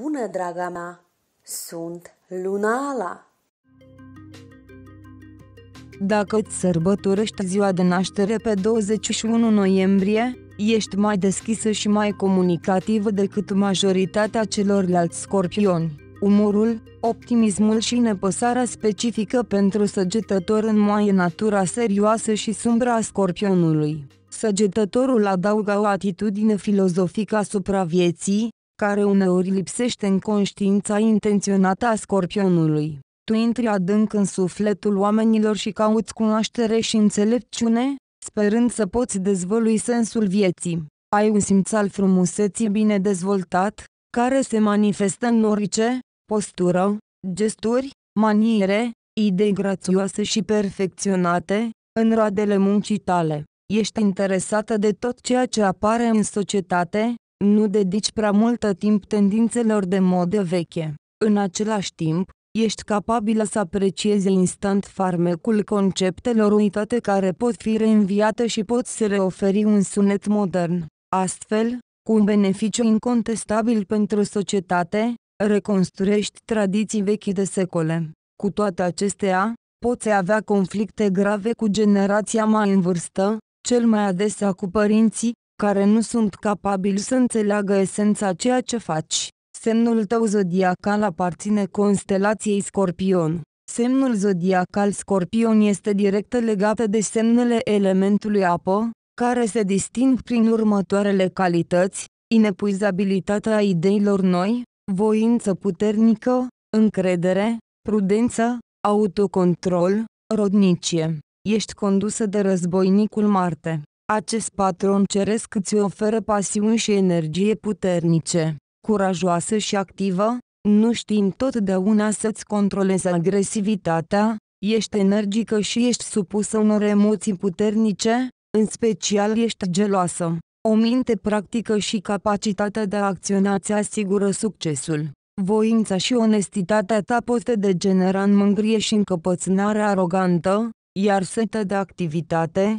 bună, draga mea! Sunt Lunala! Dacă îți sărbătorești ziua de naștere pe 21 noiembrie, ești mai deschisă și mai comunicativă decât majoritatea celorlalți scorpioni. Umorul, optimismul și nepăsarea specifică pentru săgetător moaie natura serioasă și sumbra a scorpionului. Săgetătorul adaugă o atitudine filozofică asupra vieții, care uneori lipsește în conștiința intenționată a scorpionului. Tu intri adânc în sufletul oamenilor și cauți cunoaștere și înțelepciune, sperând să poți dezvălui sensul vieții. Ai un simț al frumuseții bine dezvoltat, care se manifestă în orice postură, gesturi, maniere, idei grațioase și perfecționate, în roadele muncii tale. Ești interesată de tot ceea ce apare în societate, nu dedici prea multă timp tendințelor de modă veche. În același timp, ești capabilă să apreciezi instant farmecul conceptelor uitate care pot fi reînviate și pot să reoferi un sunet modern. Astfel, cu un beneficiu incontestabil pentru societate, reconstruiești tradiții vechi de secole. Cu toate acestea, poți avea conflicte grave cu generația mai în vârstă, cel mai adesea cu părinții, care nu sunt capabili să înțeleagă esența ceea ce faci. Semnul tău zodiacal aparține constelației Scorpion. Semnul zodiacal Scorpion este direct legat de semnele elementului apă, care se disting prin următoarele calități, inepuizabilitatea ideilor noi, voință puternică, încredere, prudență, autocontrol, rodnicie. Ești condusă de războinicul Marte. Acest patron ceresc îți oferă pasiuni și energie puternice, curajoasă și activă, nu știi întotdeauna să-ți controlezi agresivitatea, ești energică și ești supusă unor emoții puternice, în special ești geloasă. O minte practică și capacitatea de a acționa ți asigură succesul. Voința și onestitatea ta pot degenera în mângrie și încăpățânare arogantă, iar setea de activitate,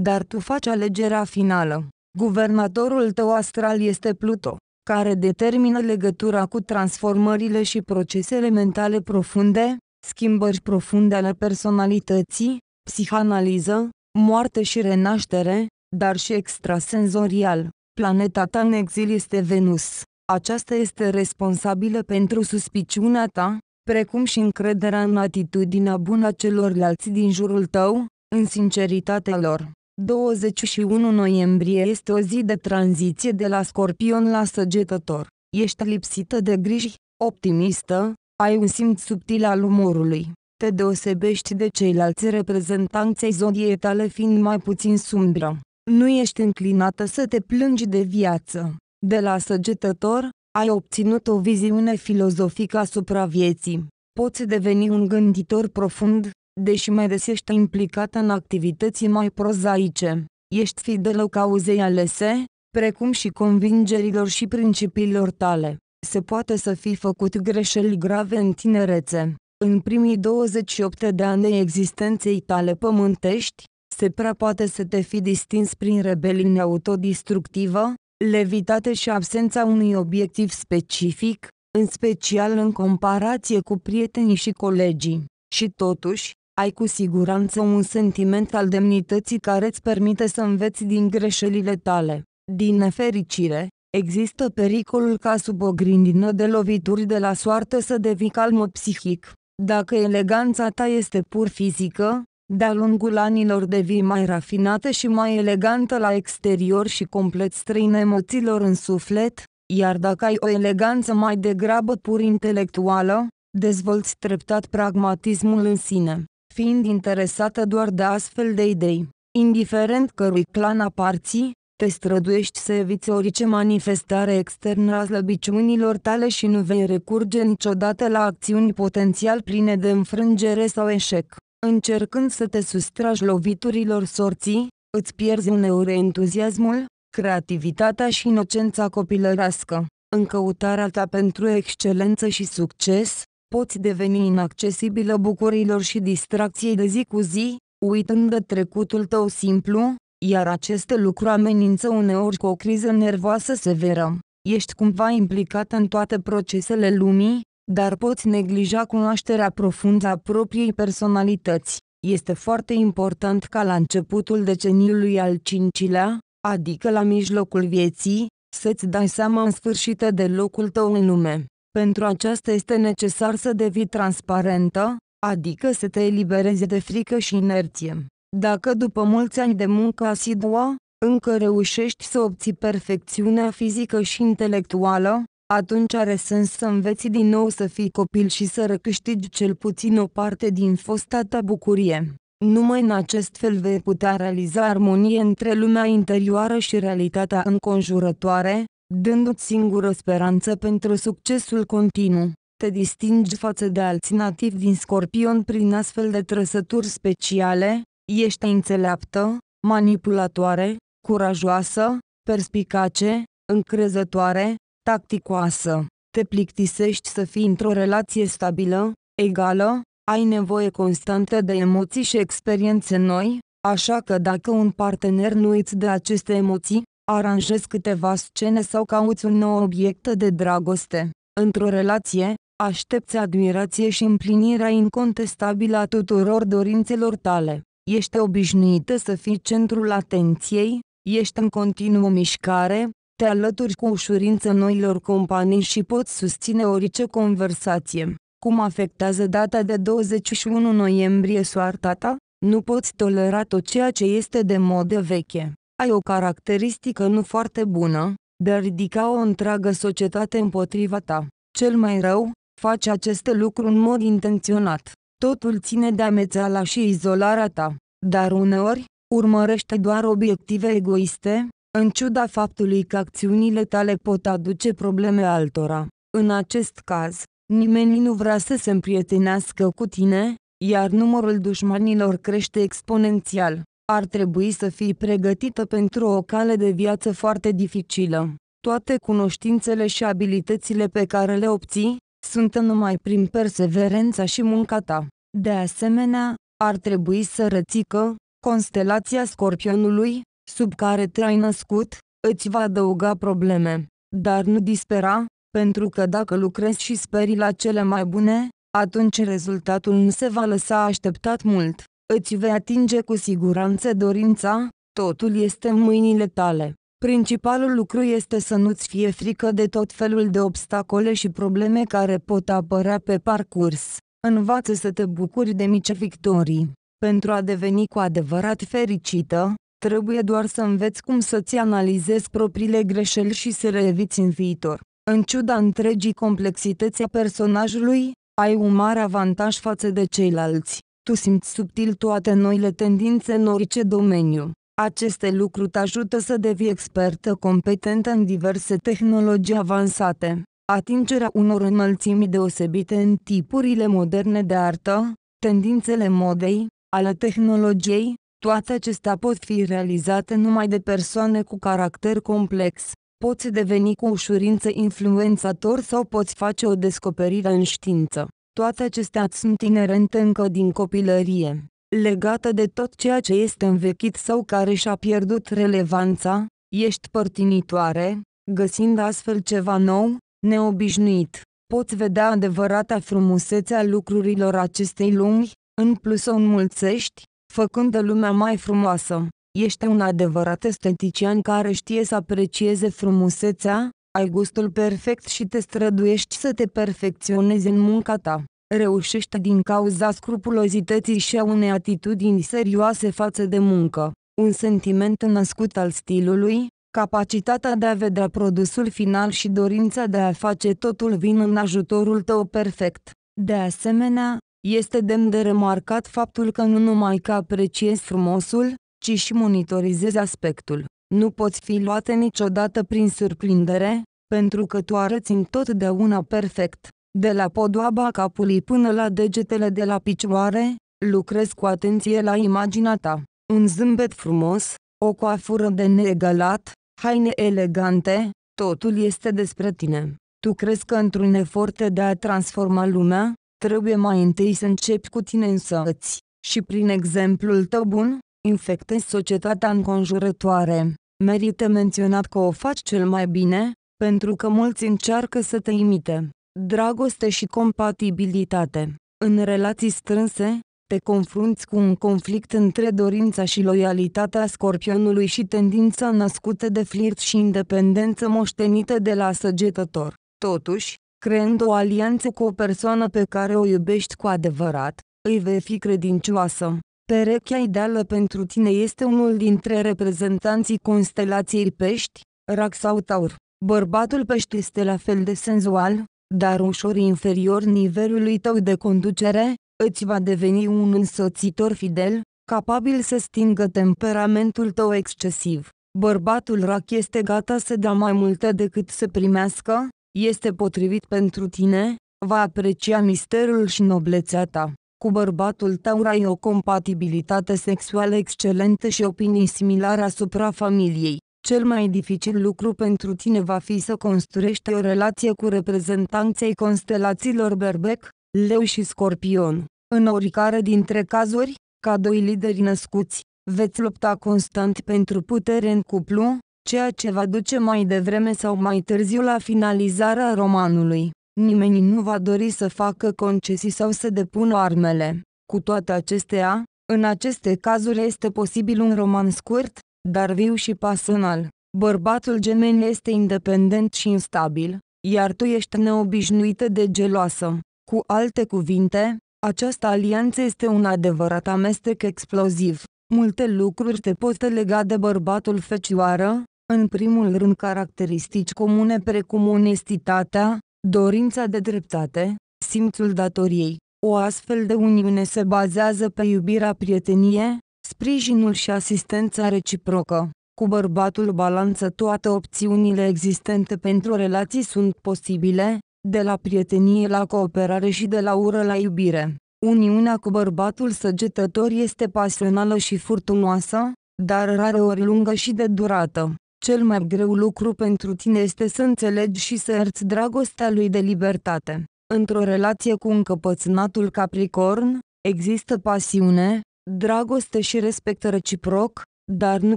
dar tu faci alegerea finală. Guvernatorul tău astral este Pluto, care determină legătura cu transformările și procesele mentale profunde, schimbări profunde ale personalității, psihanaliză, moarte și renaștere, dar și extrasenzorial. Planeta ta în exil este Venus. Aceasta este responsabilă pentru suspiciunea ta, precum și încrederea în atitudinea bună a celorlalți din jurul tău, în sinceritatea lor. 21 noiembrie este o zi de tranziție de la scorpion la săgetător. Ești lipsită de griji, optimistă, ai un simț subtil al umorului. Te deosebești de ceilalți reprezentanți zodiei tale fiind mai puțin sumbră. Nu ești înclinată să te plângi de viață. De la săgetător, ai obținut o viziune filozofică asupra vieții. Poți deveni un gânditor profund, deși mai des ești implicată în activități mai prozaice, ești fidelă cauzei alese, precum și convingerilor și principiilor tale. Se poate să fi făcut greșeli grave în tinerețe. În primii 28 de ani de existenței tale pământești, se prea poate să te fi distins prin rebeliune autodistructivă, levitate și absența unui obiectiv specific, în special în comparație cu prietenii și colegii. Și totuși, ai cu siguranță un sentiment al demnității care îți permite să înveți din greșelile tale. Din nefericire, există pericolul ca sub o grindină de lovituri de la soartă să devii calmă psihic. Dacă eleganța ta este pur fizică, de-a lungul anilor devii mai rafinată și mai elegantă la exterior și complet străină emoțiilor în suflet, iar dacă ai o eleganță mai degrabă pur intelectuală, dezvolți treptat pragmatismul în sine fiind interesată doar de astfel de idei. Indiferent cărui clan aparții, te străduiești să eviți orice manifestare externă a slăbiciunilor tale și nu vei recurge niciodată la acțiuni potențial pline de înfrângere sau eșec. Încercând să te sustragi loviturilor sorții, îți pierzi uneori entuziasmul, creativitatea și inocența copilărească. În căutarea ta pentru excelență și succes, poți deveni inaccesibilă bucurilor și distracției de zi cu zi, uitând de trecutul tău simplu, iar aceste lucruri amenință uneori cu o criză nervoasă severă. Ești cumva implicat în toate procesele lumii, dar poți neglija cunoașterea profundă a propriei personalități. Este foarte important ca la începutul deceniului al cincilea, adică la mijlocul vieții, să-ți dai seama în sfârșit de locul tău în lume. Pentru aceasta este necesar să devii transparentă, adică să te eliberezi de frică și inerție. Dacă după mulți ani de muncă asidua, încă reușești să obții perfecțiunea fizică și intelectuală, atunci are sens să înveți din nou să fii copil și să recâștigi cel puțin o parte din fosta ta bucurie. Numai în acest fel vei putea realiza armonie între lumea interioară și realitatea înconjurătoare, dându-ți singură speranță pentru succesul continuu. Te distingi față de alți nativi din scorpion prin astfel de trăsături speciale, ești înțeleaptă, manipulatoare, curajoasă, perspicace, încrezătoare, tacticoasă. Te plictisești să fii într-o relație stabilă, egală, ai nevoie constantă de emoții și experiențe noi, așa că dacă un partener nu îți dă aceste emoții, aranjezi câteva scene sau cauți un nou obiect de dragoste. Într-o relație, aștepți admirație și împlinirea incontestabilă a tuturor dorințelor tale. Ești obișnuită să fii centrul atenției, ești în continuă mișcare, te alături cu ușurință noilor companii și poți susține orice conversație. Cum afectează data de 21 noiembrie soarta ta? Nu poți tolera tot ceea ce este de modă veche ai o caracteristică nu foarte bună, de a ridica o întreagă societate împotriva ta. Cel mai rău, faci acest lucru în mod intenționat. Totul ține de amețeala și izolarea ta, dar uneori, urmărește doar obiective egoiste, în ciuda faptului că acțiunile tale pot aduce probleme altora. În acest caz, nimeni nu vrea să se împrietenească cu tine, iar numărul dușmanilor crește exponențial ar trebui să fii pregătită pentru o cale de viață foarte dificilă. Toate cunoștințele și abilitățile pe care le obții, sunt numai prin perseverența și munca ta. De asemenea, ar trebui să reții că, constelația scorpionului, sub care te-ai născut, îți va adăuga probleme. Dar nu dispera, pentru că dacă lucrezi și speri la cele mai bune, atunci rezultatul nu se va lăsa așteptat mult. Îți vei atinge cu siguranță dorința, totul este în mâinile tale. Principalul lucru este să nu-ți fie frică de tot felul de obstacole și probleme care pot apărea pe parcurs. Învață să te bucuri de mici victorii. Pentru a deveni cu adevărat fericită, trebuie doar să înveți cum să-ți analizezi propriile greșeli și să le eviți în viitor. În ciuda întregii complexități a personajului, ai un mare avantaj față de ceilalți. Tu simți subtil toate noile tendințe în orice domeniu. Aceste lucruri te ajută să devii expertă competentă în diverse tehnologii avansate. Atingerea unor înălțimi deosebite în tipurile moderne de artă, tendințele modei, ale tehnologiei, toate acestea pot fi realizate numai de persoane cu caracter complex. Poți deveni cu ușurință influențator sau poți face o descoperire în știință. Toate acestea sunt inerente încă din copilărie, legate de tot ceea ce este învechit sau care și-a pierdut relevanța, ești părtinitoare, găsind astfel ceva nou, neobișnuit. Poți vedea adevărata frumusețe a lucrurilor acestei lumi, în plus o înmulțești, făcând lumea mai frumoasă. Ești un adevărat estetician care știe să aprecieze frumusețea, ai gustul perfect și te străduiești să te perfecționezi în munca ta. Reușești din cauza scrupulozității și a unei atitudini serioase față de muncă, un sentiment născut al stilului, capacitatea de a vedea produsul final și dorința de a face totul vin în ajutorul tău perfect. De asemenea, este demn de remarcat faptul că nu numai că apreciezi frumosul, ci și monitorizezi aspectul. Nu poți fi luată niciodată prin surprindere, pentru că tu arăți întotdeauna perfect. De la podoaba capului până la degetele de la picioare, lucrezi cu atenție la imaginea ta. Un zâmbet frumos, o coafură de neegalat, haine elegante, totul este despre tine. Tu crezi că într-un efort de a transforma lumea, trebuie mai întâi să începi cu tine însăți și prin exemplul tău bun, infectezi societatea înconjurătoare. Merită menționat că o faci cel mai bine, pentru că mulți încearcă să te imite. Dragoste și compatibilitate. În relații strânse, te confrunți cu un conflict între dorința și loialitatea scorpionului și tendința născută de flirt și independență moștenită de la săgetător. Totuși, creând o alianță cu o persoană pe care o iubești cu adevărat, îi vei fi credincioasă. Perechea ideală pentru tine este unul dintre reprezentanții constelației pești, rac sau taur. Bărbatul pești este la fel de senzual, dar ușor inferior nivelului tău de conducere, îți va deveni un însoțitor fidel, capabil să stingă temperamentul tău excesiv. Bărbatul rac este gata să dea mai multe decât să primească, este potrivit pentru tine, va aprecia misterul și noblețea ta. Cu bărbatul tău ai o compatibilitate sexuală excelentă și opinii similare asupra familiei. Cel mai dificil lucru pentru tine va fi să construiești o relație cu reprezentanții constelațiilor berbec, leu și scorpion. În oricare dintre cazuri, ca doi lideri născuți, veți lupta constant pentru putere în cuplu, ceea ce va duce mai devreme sau mai târziu la finalizarea romanului. Nimeni nu va dori să facă concesii sau să depună armele. Cu toate acestea, în aceste cazuri este posibil un roman scurt, dar viu și pasional. Bărbatul gemeni este independent și instabil, iar tu ești neobișnuită de geloasă. Cu alte cuvinte, această alianță este un adevărat amestec exploziv. Multe lucruri te pot lega de bărbatul fecioară, în primul rând caracteristici comune precum onestitatea, dorința de dreptate, simțul datoriei. O astfel de uniune se bazează pe iubirea prietenie, sprijinul și asistența reciprocă. Cu bărbatul balanță toate opțiunile existente pentru relații sunt posibile, de la prietenie la cooperare și de la ură la iubire. Uniunea cu bărbatul săgetător este pasională și furtunoasă, dar rareori lungă și de durată. Cel mai greu lucru pentru tine este să înțelegi și să erți dragostea lui de libertate. Într-o relație cu încăpățânatul Capricorn, există pasiune, dragoste și respect reciproc, dar nu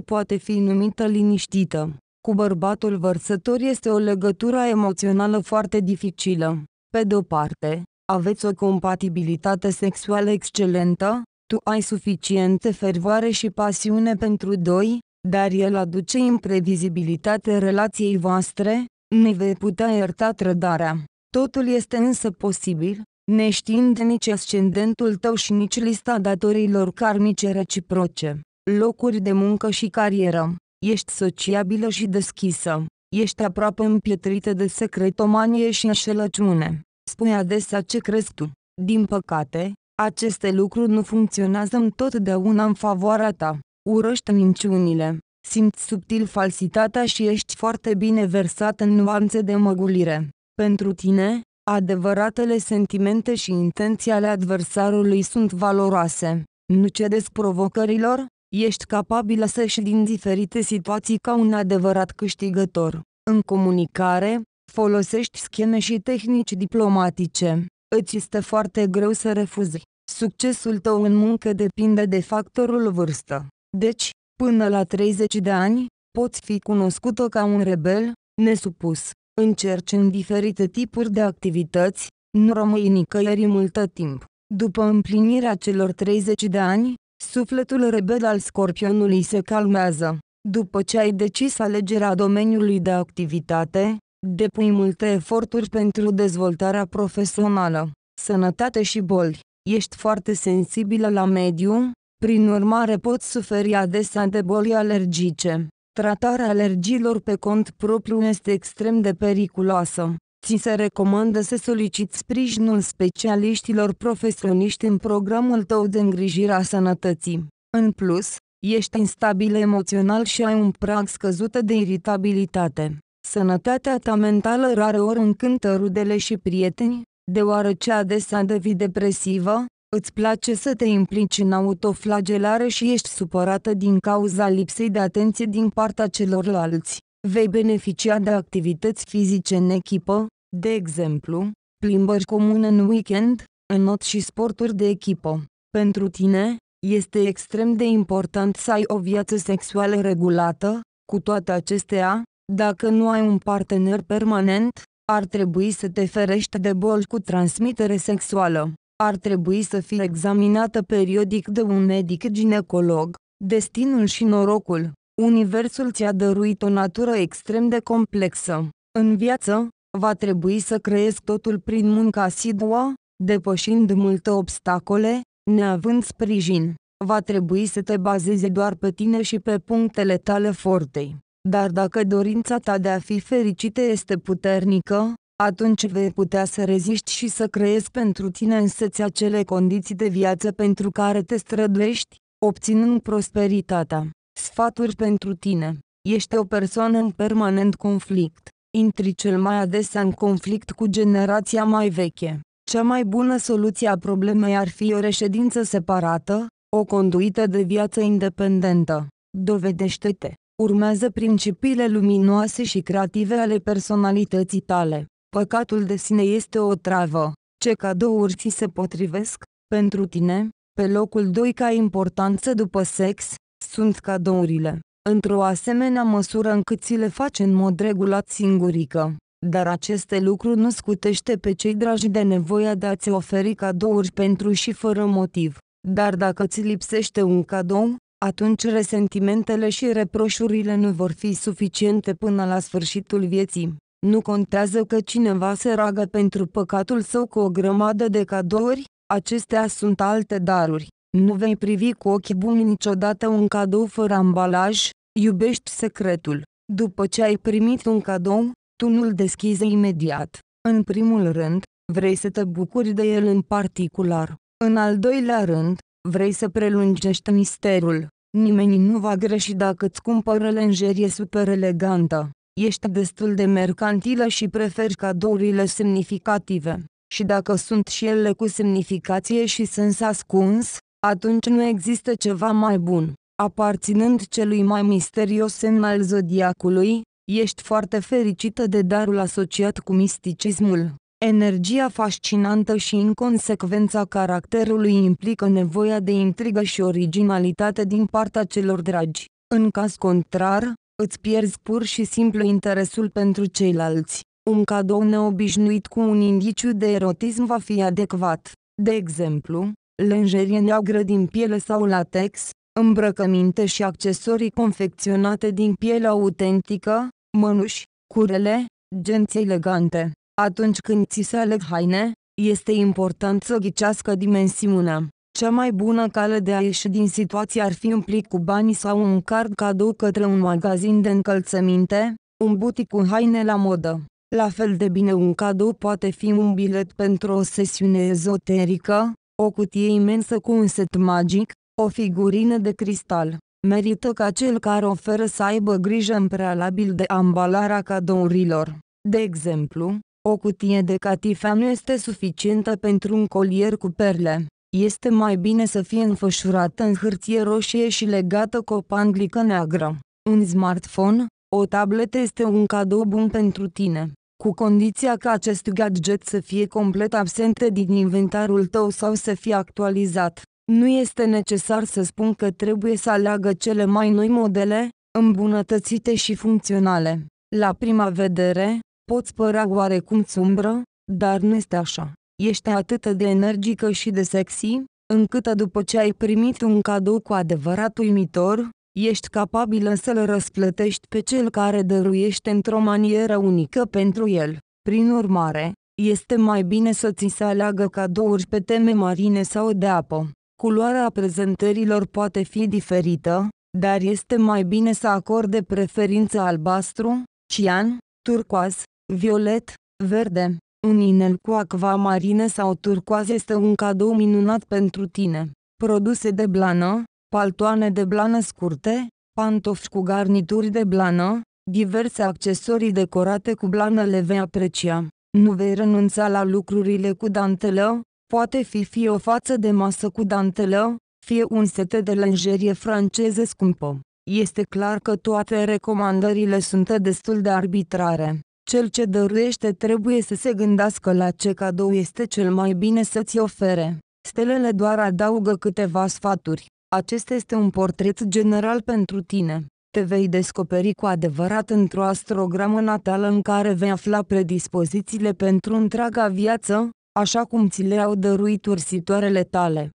poate fi numită liniștită. Cu bărbatul vărsător este o legătură emoțională foarte dificilă. Pe de-o parte, aveți o compatibilitate sexuală excelentă, tu ai suficiente fervoare și pasiune pentru doi, dar el aduce imprevizibilitate relației voastre, ne vei putea ierta trădarea. Totul este însă posibil, neștiind nici ascendentul tău și nici lista datorilor karmice reciproce, locuri de muncă și carieră. Ești sociabilă și deschisă. Ești aproape împietrită de secretomanie și înșelăciune. Spui adesea ce crezi tu. Din păcate, aceste lucruri nu funcționează întotdeauna în favoarea ta urăști minciunile, simți subtil falsitatea și ești foarte bine versat în nuanțe de măgulire. Pentru tine, adevăratele sentimente și intenții ale adversarului sunt valoroase. Nu cedezi provocărilor, ești capabil să ieși din diferite situații ca un adevărat câștigător. În comunicare, folosești scheme și tehnici diplomatice. Îți este foarte greu să refuzi. Succesul tău în muncă depinde de factorul vârstă. Deci, până la 30 de ani, poți fi cunoscută ca un rebel, nesupus, încerci în diferite tipuri de activități, nu rămâi nicăieri multă timp. După împlinirea celor 30 de ani, sufletul rebel al scorpionului se calmează. După ce ai decis alegerea domeniului de activitate, depui multe eforturi pentru dezvoltarea profesională, sănătate și boli. Ești foarte sensibilă la mediu, prin urmare pot suferi adesea de boli alergice. Tratarea alergilor pe cont propriu este extrem de periculoasă. Ți se recomandă să soliciți sprijinul specialiștilor profesioniști în programul tău de îngrijire a sănătății. În plus, ești instabil emoțional și ai un prag scăzut de iritabilitate. Sănătatea ta mentală rareori încântă rudele și prieteni, deoarece adesea devii depresivă, Îți place să te implici în autoflagelare și ești supărată din cauza lipsei de atenție din partea celorlalți. Vei beneficia de activități fizice în echipă, de exemplu, plimbări comune în weekend, înot și sporturi de echipă. Pentru tine, este extrem de important să ai o viață sexuală regulată, cu toate acestea, dacă nu ai un partener permanent, ar trebui să te ferești de boli cu transmitere sexuală ar trebui să fie examinată periodic de un medic ginecolog. Destinul și norocul Universul ți-a dăruit o natură extrem de complexă. În viață, va trebui să creezi totul prin munca asidua, depășind multe obstacole, neavând sprijin. Va trebui să te bazezi doar pe tine și pe punctele tale forte. Dar dacă dorința ta de a fi fericită este puternică, atunci vei putea să reziști și să creezi pentru tine însăți acele condiții de viață pentru care te străduiești, obținând prosperitatea. Sfaturi pentru tine. Ești o persoană în permanent conflict. Intri cel mai adesea în conflict cu generația mai veche. Cea mai bună soluție a problemei ar fi o reședință separată, o conduită de viață independentă. Dovedește-te! Urmează principiile luminoase și creative ale personalității tale. Păcatul de sine este o travă. Ce cadouri ți se potrivesc, pentru tine, pe locul 2 ca importanță după sex, sunt cadourile. Într-o asemenea măsură încât ți le faci în mod regulat singurică. Dar aceste lucruri nu scutește pe cei dragi de nevoia de a-ți oferi cadouri pentru și fără motiv. Dar dacă ți lipsește un cadou, atunci resentimentele și reproșurile nu vor fi suficiente până la sfârșitul vieții. Nu contează că cineva se roagă pentru păcatul său cu o grămadă de cadouri, acestea sunt alte daruri. Nu vei privi cu ochi buni niciodată un cadou fără ambalaj, iubești secretul. După ce ai primit un cadou, tu nu-l deschizi imediat. În primul rând, vrei să te bucuri de el în particular. În al doilea rând, vrei să prelungești misterul. Nimeni nu va greși dacă îți cumpără lenjerie super elegantă. Ești destul de mercantilă și preferi cadourile semnificative. Și dacă sunt și ele cu semnificație și sens ascuns, atunci nu există ceva mai bun. Aparținând celui mai misterios semn al zodiacului, ești foarte fericită de darul asociat cu misticismul. Energia fascinantă și inconsecvența caracterului implică nevoia de intrigă și originalitate din partea celor dragi. În caz contrar, Îți pierzi pur și simplu interesul pentru ceilalți. Un cadou neobișnuit cu un indiciu de erotism va fi adecvat. De exemplu, lenjerie neagră din piele sau latex, îmbrăcăminte și accesorii confecționate din piele autentică, mănuși, curele, genți elegante. Atunci când ți se aleg haine, este important să ghicească dimensiunea. Cea mai bună cale de a ieși din situație ar fi un plic cu bani sau un card cadou către un magazin de încălțăminte, un butic cu haine la modă. La fel de bine un cadou poate fi un bilet pentru o sesiune ezoterică, o cutie imensă cu un set magic, o figurină de cristal. Merită ca cel care oferă să aibă grijă în prealabil de ambalarea cadourilor. De exemplu, o cutie de catifea nu este suficientă pentru un colier cu perle este mai bine să fie înfășurată în hârtie roșie și legată cu o panglică neagră. Un smartphone, o tabletă este un cadou bun pentru tine, cu condiția ca acest gadget să fie complet absent din inventarul tău sau să fie actualizat. Nu este necesar să spun că trebuie să aleagă cele mai noi modele, îmbunătățite și funcționale. La prima vedere, poți părea oarecum sumbră, dar nu este așa. Ești atât de energică și de sexy, încât după ce ai primit un cadou cu adevărat uimitor, ești capabilă să-l răsplătești pe cel care dăruiește într-o manieră unică pentru el. Prin urmare, este mai bine să ți se aleagă cadouri pe teme marine sau de apă. Culoarea prezentărilor poate fi diferită, dar este mai bine să acorde preferință albastru, cian, turcoaz, violet, verde, un inel cu marine sau turcoaz este un cadou minunat pentru tine. Produse de blană, paltoane de blană scurte, pantofi cu garnituri de blană, diverse accesorii decorate cu blană le vei aprecia. Nu vei renunța la lucrurile cu dantelă, poate fi fie o față de masă cu dantelă, fie un set de lenjerie franceză scumpă. Este clar că toate recomandările sunt destul de arbitrare. Cel ce dăruiește trebuie să se gândească la ce cadou este cel mai bine să-ți ofere. Stelele doar adaugă câteva sfaturi. Acesta este un portret general pentru tine. Te vei descoperi cu adevărat într-o astrogramă natală în care vei afla predispozițiile pentru întreaga viață, așa cum ți le-au dăruit ursitoarele tale.